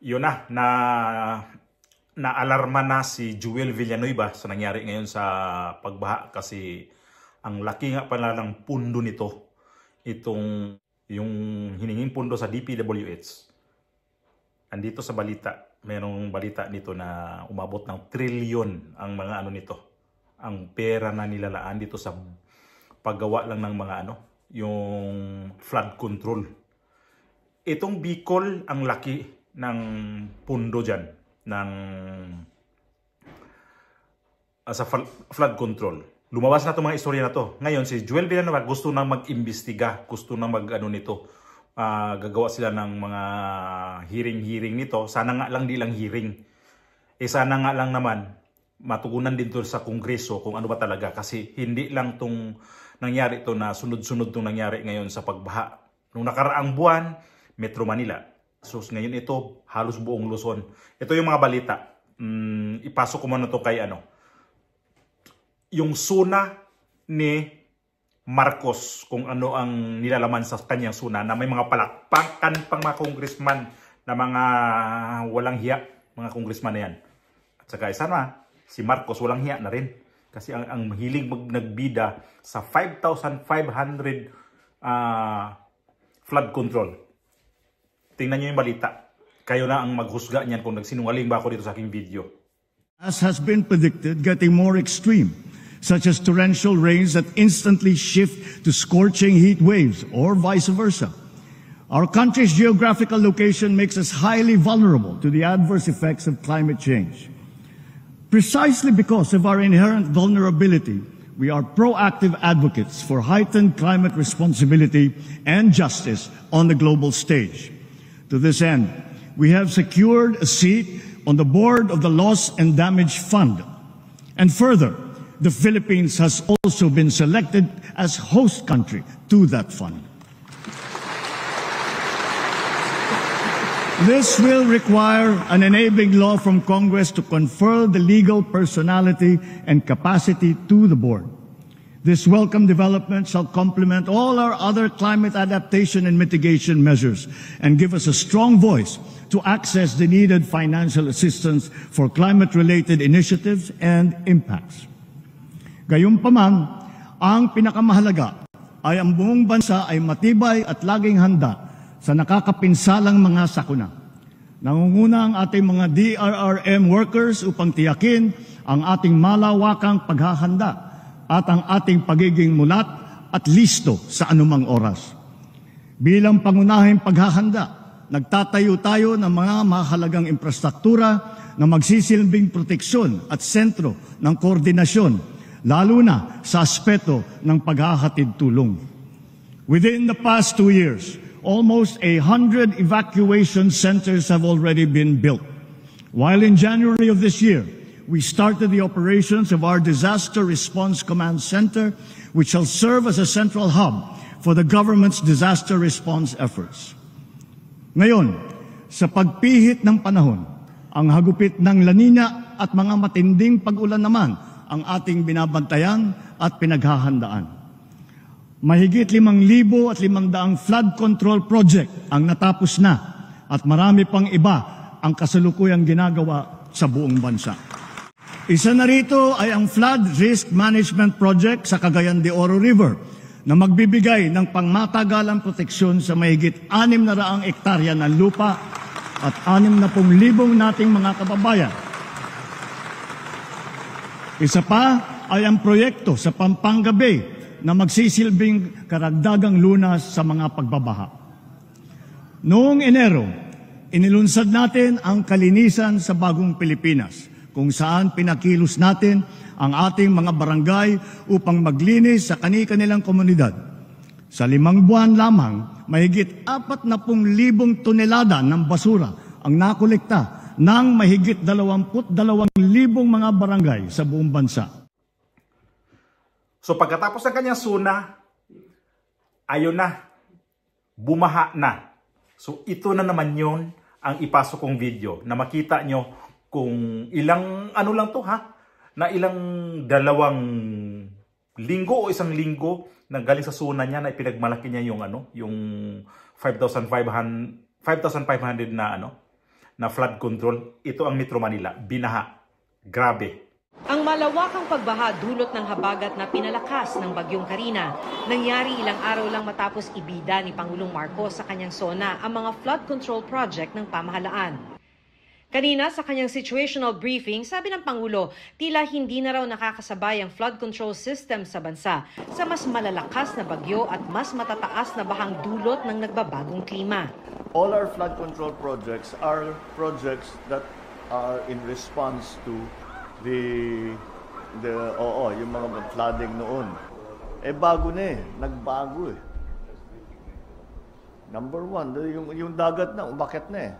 yun na, na naalarma na si Jewel Villanueva sa nangyari ngayon sa pagbaha kasi ang laki nga pala ng pundo nito itong yung hiningin pundo sa DPWH andito sa balita merong balita nito na umabot ng trilyon ang mga ano nito ang pera na nilalaan dito sa paggawa lang ng mga ano yung flood control itong Bicol ang laki ng pundo dyan ng uh, sa flood control. Lumabas na itong mga istorya na to. Ngayon, si Joel Villanueva gusto nang mag-imbestiga. Gusto nang mag-ano nito. Uh, gagawa sila ng mga hearing-hearing nito. Sana nga lang di lang hearing. Eh sana nga lang naman matugunan din to sa kongreso kung ano ba talaga. Kasi hindi lang tong nangyari to na sunod-sunod tong nangyari ngayon sa pagbaha. Nung nakaraang buwan, Metro Manila Sus, ngayon ito, halos buong Luzon. Ito yung mga balita. Mm, ipasok ko muna to kay ano. Yung suna ni Marcos, kung ano ang nilalaman sa kanyang suna, na may mga palakpakan pang mga congressman na mga walang hiya, mga congressman na yan. At saka isa ma, si Marcos walang hiya na rin. Kasi ang, ang hiling mag nagbida sa 5,500 uh, ah, flood control Tingnan nyo yung balita. Kayo na ang maghusga niyan kung nagsinungaling ba ako dito sa aking video. As has been predicted, getting more extreme, such as torrential rains that instantly shift to scorching heat waves or vice versa. Our country's geographical location makes us highly vulnerable to the adverse effects of climate change. Precisely because of our inherent vulnerability, we are proactive advocates for heightened climate responsibility and justice on the global stage. To this end, we have secured a seat on the board of the Loss and Damage Fund. And further, the Philippines has also been selected as host country to that fund. This will require an enabling law from Congress to confer the legal personality and capacity to the board. This welcome development shall complement all our other climate adaptation and mitigation measures and give us a strong voice to access the needed financial assistance for climate-related initiatives and impacts. Gayunpaman, ang pinakamahalaga ay ang buong bansa ay matibay at laging handa sa nakakapinsalang mga sakuna. Nangunguna ang ating mga DRRM workers upang tiyakin ang ating malawakang paghahanda at ang ating pagiging mulat at listo sa anumang oras. Bilang pangunahing paghahanda, nagtatayo tayo ng mga mahalagang infrastruktura na magsisilbing proteksyon at sentro ng koordinasyon, lalo na sa aspeto ng paghahatid tulong. Within the past two years, almost a hundred evacuation centers have already been built. While in January of this year, we started the operations of our Disaster Response Command Center, which shall serve as a central hub for the government's disaster response efforts. Ngayon, sa pagpihit ng panahon, ang hagupit ng lanina at mga matinding pag-ulan naman ang ating binabantayan at pinaghahandaan. Mahigit 5,000 at 500 flood control project ang natapos na at marami pang iba ang kasalukuyang ginagawa sa buong bansa. Isa na rito ay ang Flood Risk Management Project sa Cagayan de Oro River na magbibigay ng pangmatagalang proteksyon sa mahigit 600 ektarya ng lupa at 60,000 nating mga kababayan. Isa pa ay ang proyekto sa Pampanga Bay na magsisilbing karagdagang lunas sa mga pagbabaha. Noong Enero, inilunsad natin ang kalinisan sa bagong Pilipinas – kung saan pinakilos natin ang ating mga barangay upang maglinis sa kani-kanilang komunidad. Sa limang buwan lamang, mahigit apat na pung libong tonelada ng basura ang nakolekta ng mahigit 22,000 mga barangay sa buong bansa. So pagkatapos ng kanyang suna, ayun na, bumaha na. So ito na naman yon ang ipasok kong video na makita nyo kung ilang ano lang to ha, na ilang dalawang linggo o isang linggo na galing sa suna niya na ipinagmalaki niya yung ano, yung 5,500 5,500 na ano na flood control. Ito ang Metro Manila, binaha. Grabe. Ang malawakang pagbaha dulot ng habagat na pinalakas ng bagyong Karina. Nangyari ilang araw lang matapos ibida ni Pangulong Marcos sa kanyang sona ang mga flood control project ng pamahalaan. Kanina sa kanyang situational briefing, sabi ng Pangulo, tila hindi na raw nakakasabay ang flood control system sa bansa sa mas malalakas na bagyo at mas matataas na bahang dulot ng nagbabagong klima. All our flood control projects are projects that are in response to the the oo, yung mga flooding noon. Eh bago na eh, nagbago eh. Number one, yung, yung dagat na, umakit na eh.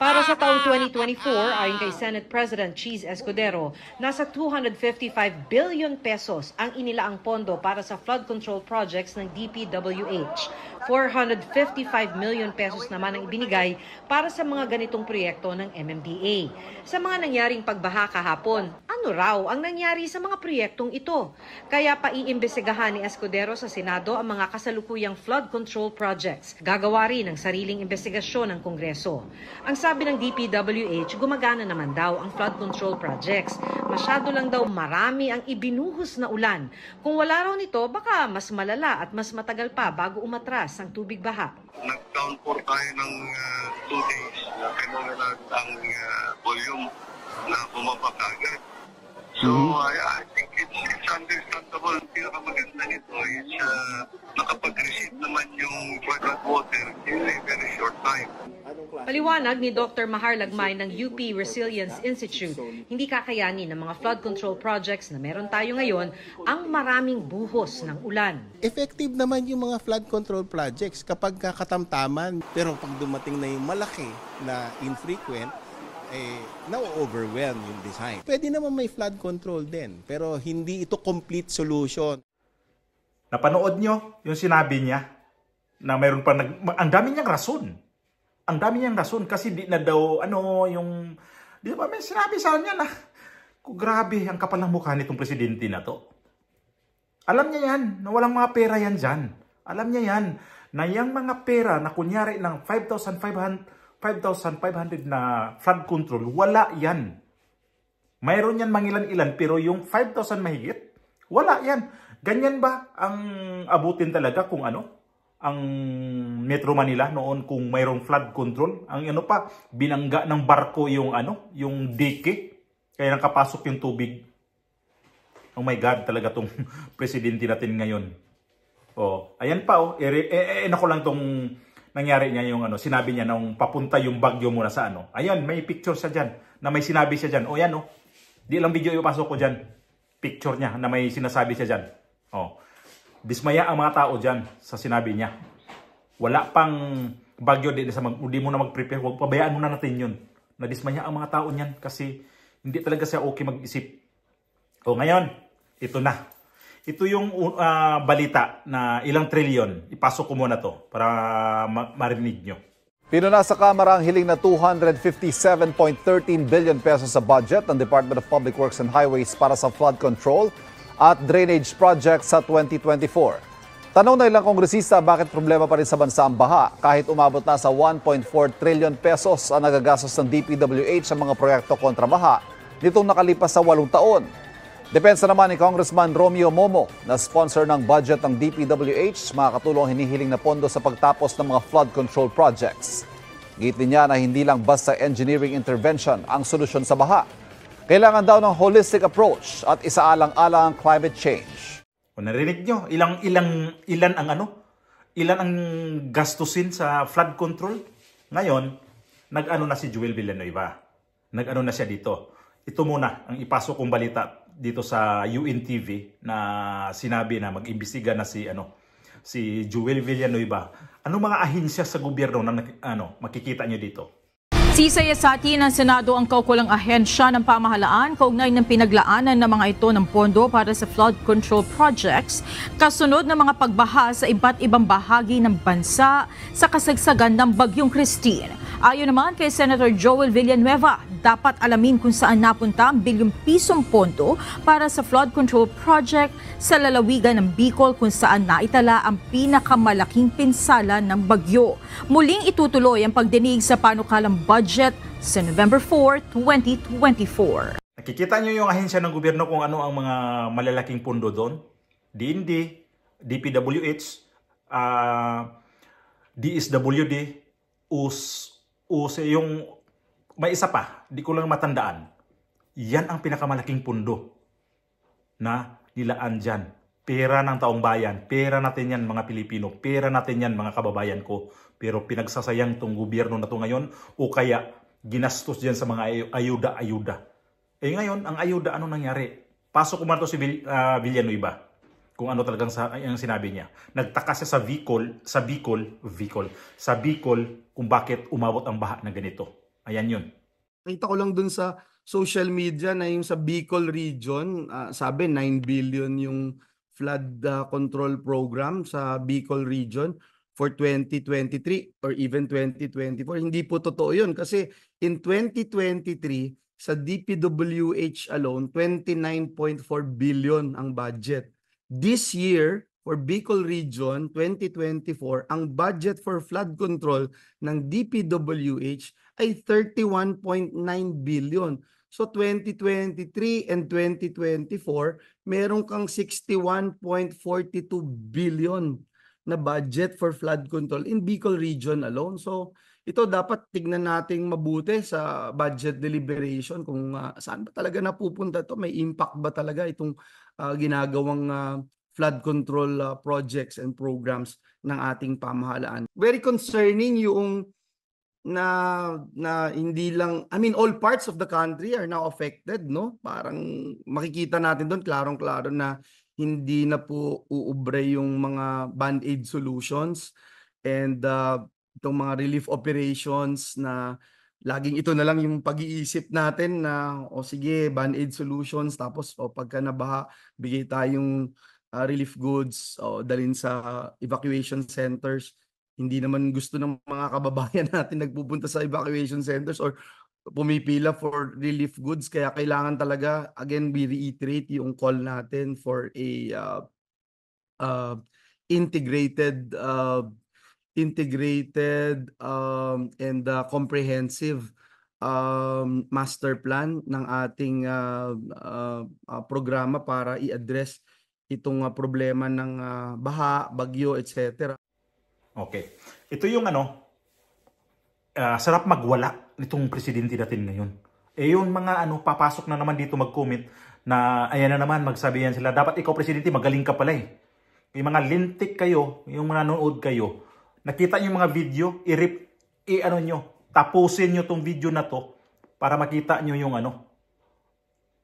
Para sa taong 2024, ayon kay Senate President Cheese Escudero, nasa 255 billion pesos ang inilaang pondo para sa flood control projects ng DPWH. 455 million pesos naman ang ibinigay para sa mga ganitong proyekto ng MMDA. Sa mga nangyaring pagbaha kahapon, ano raw ang nangyari sa mga proyektong ito? Kaya paiimbestigahan ni Escudero sa Senado ang mga kasalukuyang flood control projects. Gagawa rin ang sariling investigasyon ng Kongreso. Ang sabi ng DPWH, gumagana naman daw ang flood control projects. Masyado lang daw marami ang ibinuhos na ulan. Kung wala raw nito, baka mas malala at mas matagal pa bago umatras pagtaas ng tubig baha. Nag-down pour tayo ng 2 uh, ah, two days. Pinungalan ang uh, volume na bumaba kagad. So mm-hmm. I, I think understandable. Ang pinakamaganda nito is uh, nakapag-receive naman yung fragrant water in a very short time. Paliwanag ni Dr. Mahar Lagmay ng UP Resilience Institute, hindi kakayanin ng mga flood control projects na meron tayo ngayon ang maraming buhos ng ulan. Effective naman yung mga flood control projects kapag kakatamtaman. Pero pag dumating na yung malaki na infrequent, eh, na-overwhelm yung design. Pwede naman may flood control din, pero hindi ito complete solution. Napanood nyo yung sinabi niya na mayroon pa, nag, ang dami niyang rason. Ang dami niyang rason kasi di na daw, ano, yung, di ba may sinabi sa niya na, kung grabe ang kapal ng mukha nitong presidente na to. Alam niya yan, na walang mga pera yan dyan. Alam niya yan, na yung mga pera na kunyari ng 5,500 5,500 na flood control, wala yan. Mayroon yan mangilan-ilan pero yung 5,000 mahigit, wala yan. Ganyan ba ang abutin talaga kung ano? Ang Metro Manila noon kung mayroong flood control, ang ano pa, binangga ng barko yung ano, yung dike, kaya nakapasok yung tubig. Oh my God, talaga tong presidente natin ngayon. Oh, ayan pa oh, e, e, e, e, e, e, nangyari niya yung ano, sinabi niya nung papunta yung bagyo muna sa ano. Ayun, may picture siya diyan na may sinabi siya diyan. O yan oh. Di lang video ipasok ko diyan. Picture niya na may sinasabi siya diyan. Oh. Dismaya ang mga tao diyan sa sinabi niya. Wala pang bagyo di, sa mag, di mo na mag-prepare. Huwag pabayaan muna natin yun. Nadismaya ang mga tao niyan kasi hindi talaga siya okay mag-isip. O ngayon, ito na. Ito yung uh, balita na ilang trilyon. Ipasok ko muna to para ma- marinig nyo. sa Kamara ang hiling na 257.13 billion pesos sa budget ng Department of Public Works and Highways para sa flood control at drainage projects sa 2024. Tanong na ilang kongresista bakit problema pa rin sa bansa ang baha kahit umabot na sa 1.4 trillion pesos ang nagagastos ng DPWH sa mga proyekto kontra baha nitong nakalipas sa walong taon. Depensa naman ni Congressman Romeo Momo na sponsor ng budget ng DPWH, makakatulong hinihiling na pondo sa pagtapos ng mga flood control projects. Gitin niya na hindi lang basta engineering intervention ang solusyon sa baha. Kailangan daw ng holistic approach at isaalang-alang ang climate change. O narinig nyo, ilang, ilang, ilan ang ano? Ilan ang gastusin sa flood control? Ngayon, nag-ano na si Joel Villanueva. Nag-ano na siya dito. Ito muna ang ipasok kong balita dito sa UNTV na sinabi na mag-imbestiga na si ano si Joel Villanueva. Ano mga ahinsya sa gobyerno na ano makikita niyo dito? Sisaya sa atin ng Senado ang kaukulang ahensya ng pamahalaan kaugnay ng pinaglaanan ng mga ito ng pondo para sa flood control projects kasunod ng mga pagbaha sa iba't ibang bahagi ng bansa sa kasagsagan ng Bagyong Christine. Ayon naman kay Senator Joel Villanueva, dapat alamin kung saan napunta ang bilyong pisong pondo para sa flood control project sa lalawigan ng Bicol kung saan naitala ang pinakamalaking pinsala ng bagyo. Muling itutuloy ang pagdinig sa panukalang budget sa November 4, 2024. Nakikita niyo yung ahensya ng gobyerno kung ano ang mga malalaking pondo doon? DND, DPWH, uh, ah, DSWD, US, uso yung may isa pa, di ko lang matandaan. Yan ang pinakamalaking pundo na nilaan dyan. Pera ng taong bayan, pera natin yan mga Pilipino, pera natin yan mga kababayan ko. Pero pinagsasayang tong gobyerno na to ngayon o kaya ginastos dyan sa mga ayuda-ayuda. Eh ngayon, ang ayuda ano nangyari? Pasok ko man to si Vill uh, ah, Villanueva kung ano talagang sa, ang sinabi niya. Nagtaka siya sa Bicol, sa Bicol, Bicol, sa Bicol kung bakit umabot ang baha na ganito. Ayan yun. Nakita ko lang dun sa social media na yung sa Bicol region, uh, sabi 9 billion yung flood uh, control program sa Bicol region for 2023 or even 2024. Hindi po totoo yun kasi in 2023, sa DPWH alone, 29.4 billion ang budget this year for Bicol Region 2024, ang budget for flood control ng DPWH ay 31.9 billion. So 2023 and 2024, meron kang 61.42 billion na budget for flood control in Bicol Region alone. So ito dapat tignan nating mabuti sa budget deliberation kung uh, saan ba talaga napupunta to may impact ba talaga itong uh, ginagawang uh, flood control uh, projects and programs ng ating pamahalaan very concerning yung na na hindi lang I mean all parts of the country are now affected no parang makikita natin doon klarong-klaro na hindi na po uubre yung mga band-aid solutions and uh, itong mga relief operations na laging ito na lang yung pag-iisip natin na o oh, sige band-aid solutions tapos o oh, pagka nabaha bigay tayong uh, relief goods o oh, dalhin sa evacuation centers hindi naman gusto ng mga kababayan natin nagpupunta sa evacuation centers or pumipila for relief goods kaya kailangan talaga again we reiterate yung call natin for a uh, uh, integrated uh, integrated um, and uh, comprehensive um, master plan ng ating uh, uh, uh programa para i-address itong uh, problema ng uh, baha, bagyo, etc. Okay. Ito yung ano, uh, sarap magwala nitong presidente natin ngayon. Eh yung mga ano, papasok na naman dito mag-comment na ayan na naman, magsabi yan sila, dapat ikaw presidente, magaling ka pala eh. Yung mga lintik kayo, yung nanonood kayo, nakita niyo yung mga video, i-rip, i-ano nyo, tapusin nyo tong video na to para makita nyo yung ano,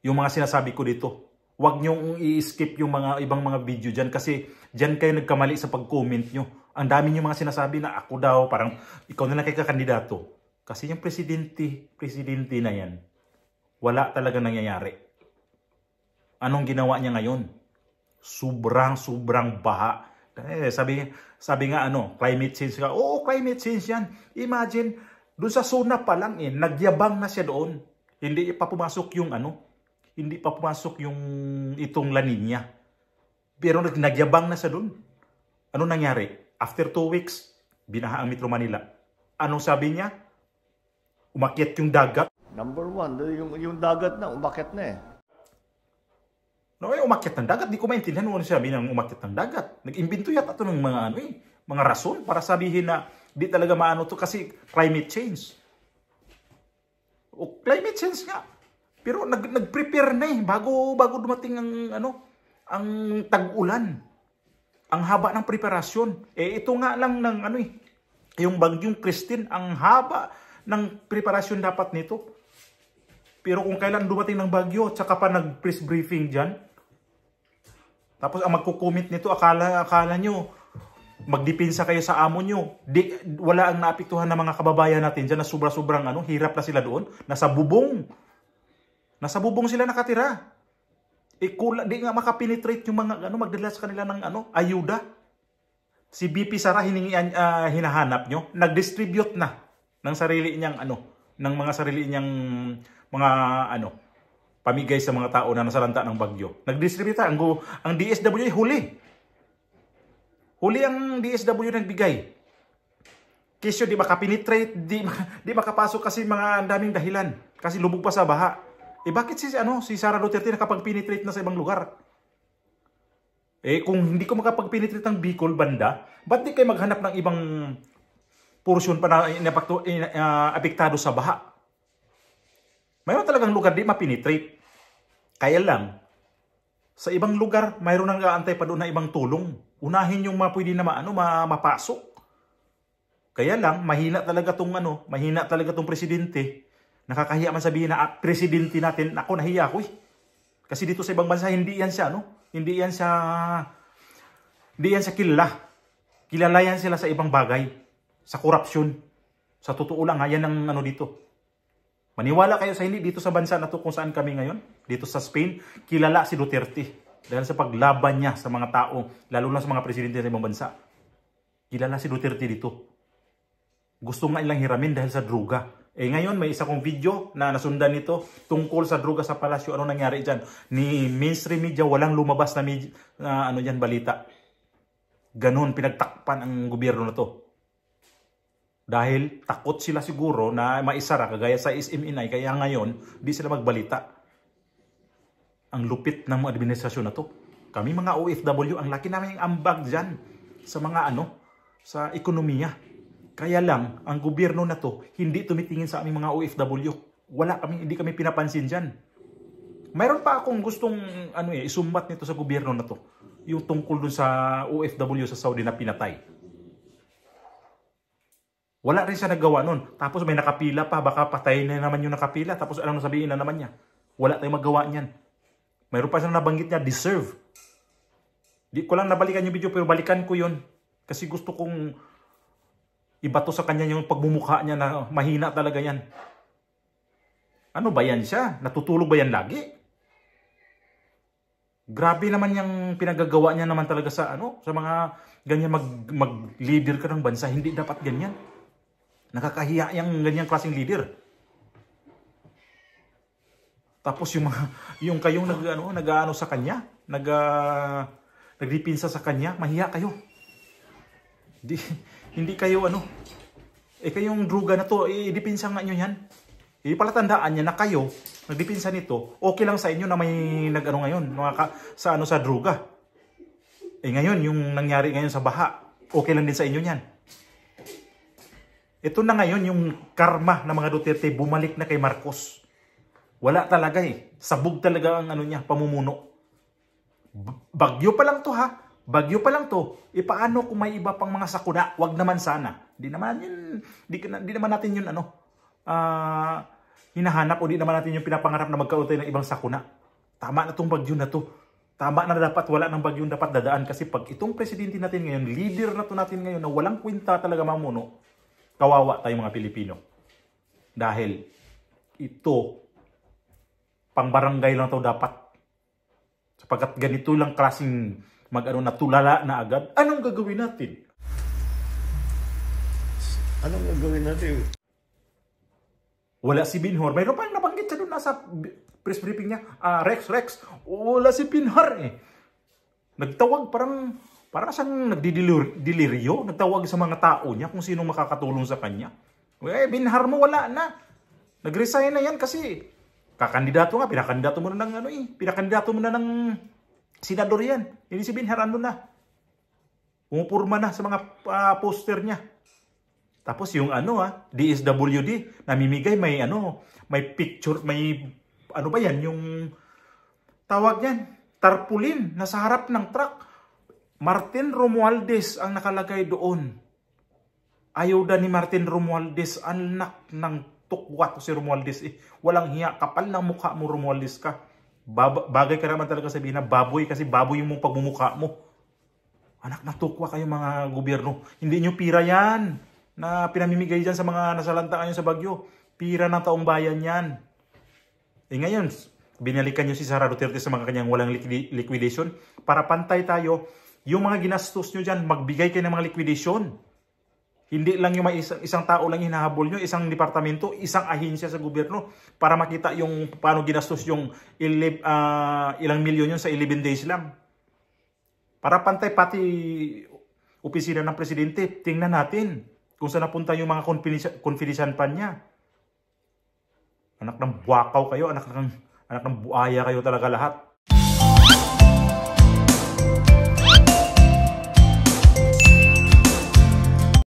yung mga sinasabi ko dito. Huwag nyo i-skip yung mga ibang mga video dyan kasi dyan kayo nagkamali sa pag-comment nyo. Ang dami nyo mga sinasabi na ako daw, parang ikaw na lang kay kakandidato. Kasi yung presidente, presidente na yan, wala talaga nangyayari. Anong ginawa niya ngayon? Sobrang, sobrang baha eh, sabi, sabi nga ano, climate change ka. Oo, climate change yan. Imagine, doon sa Suna pa lang eh, nagyabang na siya doon. Hindi pa pumasok yung ano, hindi pa pumasok yung itong La Nina. Pero nagyabang na siya doon. Ano nangyari? After two weeks, binaha ang Metro Manila. Anong sabi niya? Umakyat yung dagat. Number one, yung, yung dagat na, umakyat na eh. No, eh, umakyat ng dagat. Di ko maintindihan kung ano sabi ng umakyat ng dagat. Nag-imbento yata ito ng mga ano eh, mga rason para sabihin na di talaga maano to kasi climate change. O climate change nga. Pero nag nagprepare na eh bago bago dumating ang ano ang tag-ulan. Ang haba ng preparasyon. Eh ito nga lang ng ano eh yung bagyong Christine ang haba ng preparasyon dapat nito. Pero kung kailan dumating ng bagyo, tsaka pa nag-press briefing dyan. Tapos ang magko-comment nito, akala, akala nyo, magdipinsa kayo sa amo nyo. Di, wala ang naapiktuhan ng mga kababayan natin dyan na sobra-sobrang ano, hirap na sila doon. Nasa bubong. Nasa bubong sila nakatira. E, kula, di nga makapenetrate yung mga ano, magdala sa kanila ng ano, ayuda. Si BP Sara hiningi, uh, hinahanap nyo, nag-distribute na ng sarili niyang ano, ng mga sarili niyang mga ano, pamigay sa mga tao na nasalanta ng bagyo. Nagdistribute ang, ang DSWD huli. Huli ang DSW nagbigay. Kisyo, di makapenetrate, di, di makapasok kasi mga ang daming dahilan. Kasi lubog pa sa baha. Eh bakit si, ano, si Sara Duterte nakapag-penetrate na sa ibang lugar? Eh kung hindi ko makapag-penetrate ang Bicol banda, ba't di kayo maghanap ng ibang portion pa na inapakto, in, uh, apektado sa baha. Mayroon talagang lugar di mapinitrate. Kaya lang, sa ibang lugar, mayroon nang aantay pa doon na ibang tulong. Unahin yung mga pwede na ma, ano, ma, mapasok. Kaya lang, mahina talaga tong ano, mahina talaga tong presidente. Nakakahiya man sabihin na ah, presidente natin, ako nahiya ako eh. Kasi dito sa ibang bansa, hindi yan siya, no? Hindi yan siya, hindi yan siya kilala. Kilala yan sila sa ibang bagay sa korupsyon. Sa totoo lang, ha, yan ang ano dito. Maniwala kayo sa hindi dito sa bansa na to kung saan kami ngayon, dito sa Spain, kilala si Duterte dahil sa paglaban niya sa mga tao, lalo na sa mga presidente ng ibang bansa. Kilala si Duterte dito. Gusto nga ilang hiramin dahil sa droga. Eh ngayon may isa kong video na nasundan nito tungkol sa droga sa palasyo. Ano nangyari dyan? Ni mainstream media walang lumabas na, media, na ano yan, balita. Ganun, pinagtakpan ang gobyerno na to. Dahil takot sila siguro na maisara kagaya sa SMNI kaya ngayon di sila magbalita. Ang lupit ng administrasyon na to. Kami mga OFW, ang laki namin ang ambag diyan sa mga ano, sa ekonomiya. Kaya lang, ang gobyerno na to, hindi tumitingin sa aming mga OFW. Wala kami, hindi kami pinapansin diyan. Mayroon pa akong gustong ano eh, isumbat nito sa gobyerno na to. Yung tungkol dun sa OFW sa Saudi na pinatay. Wala rin siya nagawa nun. Tapos may nakapila pa, baka patayin na naman yung nakapila. Tapos alam mo sabihin na naman niya. Wala tayong magawa niyan. Mayroon pa siyang nabanggit niya, deserve. Di ko lang nabalikan yung video pero balikan ko yun. Kasi gusto kong ibato sa kanya yung pagmumukha niya na oh, mahina talaga yan. Ano ba yan siya? Natutulog ba yan lagi? Grabe naman yung pinagagawa niya naman talaga sa ano, sa mga ganyan mag, mag-leader ka ng bansa. Hindi dapat ganyan. Nakakahiya yung ganyang klaseng leader. Tapos yung mga, yung kayong nag ano, nag ano sa kanya, nag uh, nagdipinsa sa kanya, mahiya kayo. Hindi hindi kayo ano. Eh kayong druga na to, idipinsa eh, nga niyo yan. Ipalatandaan eh, niya na kayo nagdipinsa nito, okay lang sa inyo na may nag-ano ngayon, mga ka, sa ano sa druga. Eh ngayon yung nangyari ngayon sa baha, okay lang din sa inyo niyan. Ito na ngayon yung karma ng mga Duterte bumalik na kay Marcos. Wala talaga eh. Sabog talaga ang ano niya, pamumuno. Bagyo pa lang to ha. Bagyo pa lang to. E paano kung may iba pang mga sakuna? Wag naman sana. Di naman yun, di, di naman natin yun ano, uh, hinahanap o di naman natin yung pinapangarap na magkautay ng ibang sakuna. Tama na tong bagyo na to. Tama na dapat wala ng bagyo dapat dadaan kasi pag itong presidente natin ngayon, leader na to natin ngayon na walang kwenta talaga mamuno, Kawawa tayong mga Pilipino. Dahil ito, pangbarangay lang to dapat. Sapagkat ganito lang klaseng mag-ano na tulala na agad, anong gagawin natin? Anong gagawin natin? Wala si Binhor. Mayroon pa nabanggit siya doon nasa press briefing niya. Uh, Rex, Rex, wala si Binhor eh. Nagtawag parang para siyang nagdidelirio, nagtawag sa mga tao niya kung sino makakatulong sa kanya. Eh, binhar mo, wala na. Nag-resign na yan kasi kakandidato nga, pinakandidato mo na ng ano eh, pinakandidato mo na ng senador yan. Hindi si Binhar, mo na. Pumupurma na sa mga uh, poster niya. Tapos yung ano ah, DSWD, namimigay may ano, may picture, may ano ba yan, yung tawag yan, tarpulin na sa harap ng truck. Martin Romualdez ang nakalagay doon. Ayuda ni Martin Romualdez, anak ng tukwat si Romualdez. Eh, walang hiya, kapal ng mukha mo Romualdez ka. Bab bagay ka naman talaga sabihin na baboy kasi baboy yung pagmumukha mo. Anak na tukwa kayo mga gobyerno. Hindi nyo pira yan na pinamimigay dyan sa mga nasalanta kayo sa bagyo. Pira ng taong bayan yan. Eh ngayon, binalikan nyo si Sara Duterte sa mga kanyang walang liquidation para pantay tayo yung mga ginastos nyo dyan, magbigay kayo ng mga liquidation. Hindi lang yung may isang, isang tao lang hinahabol nyo, isang departamento, isang ahinsya sa gobyerno para makita yung paano ginastos yung ilib, uh, ah, ilang milyon yun sa 11 days lang. Para pantay pati opisina ng presidente, tingnan natin kung saan napunta yung mga confidential pan niya. Anak ng buwakaw kayo, anak ng, anak ng buaya kayo talaga lahat.